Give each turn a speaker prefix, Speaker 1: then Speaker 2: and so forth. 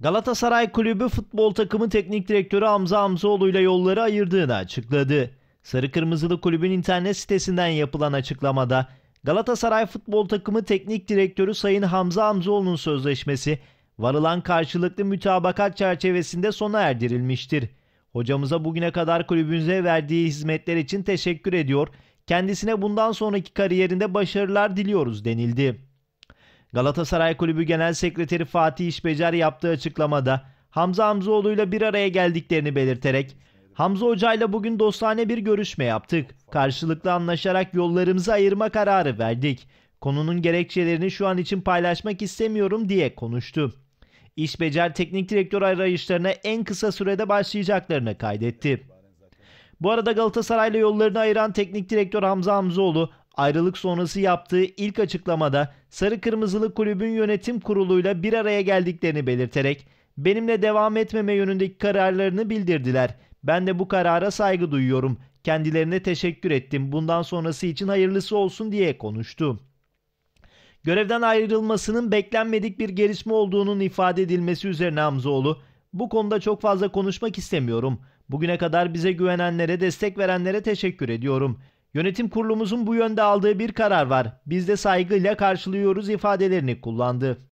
Speaker 1: Galatasaray Kulübü futbol takımı teknik direktörü Hamza Hamzoğlu ile yolları ayırdığını açıkladı. Sarı Kırmızılı Kulübün internet sitesinden yapılan açıklamada Galatasaray futbol takımı teknik direktörü Sayın Hamza Hamzoğlu'nun sözleşmesi varılan karşılıklı mütabakat çerçevesinde sona erdirilmiştir. Hocamıza bugüne kadar kulübümüze verdiği hizmetler için teşekkür ediyor, kendisine bundan sonraki kariyerinde başarılar diliyoruz denildi. Galatasaray Kulübü Genel Sekreteri Fatih İşbecer yaptığı açıklamada Hamza Hamzoğlu ile bir araya geldiklerini belirterek Hamza Hoca ile bugün dostane bir görüşme yaptık. Karşılıklı anlaşarak yollarımızı ayırma kararı verdik. Konunun gerekçelerini şu an için paylaşmak istemiyorum diye konuştu. İşbecer teknik direktör arayışlarına en kısa sürede başlayacaklarını kaydetti. Bu arada Galatasaray'la yollarını ayıran teknik direktör Hamza Hamzoğlu, Ayrılık sonrası yaptığı ilk açıklamada Sarı Kırmızılı Kulübün yönetim kuruluyla bir araya geldiklerini belirterek benimle devam etmeme yönündeki kararlarını bildirdiler. Ben de bu karara saygı duyuyorum. Kendilerine teşekkür ettim. Bundan sonrası için hayırlısı olsun diye konuştu. Görevden ayrılmasının beklenmedik bir gelişme olduğunun ifade edilmesi üzerine Hamzoğlu, bu konuda çok fazla konuşmak istemiyorum. Bugüne kadar bize güvenenlere, destek verenlere teşekkür ediyorum.'' Yönetim kurulumuzun bu yönde aldığı bir karar var. Biz de saygıyla karşılıyoruz ifadelerini kullandı.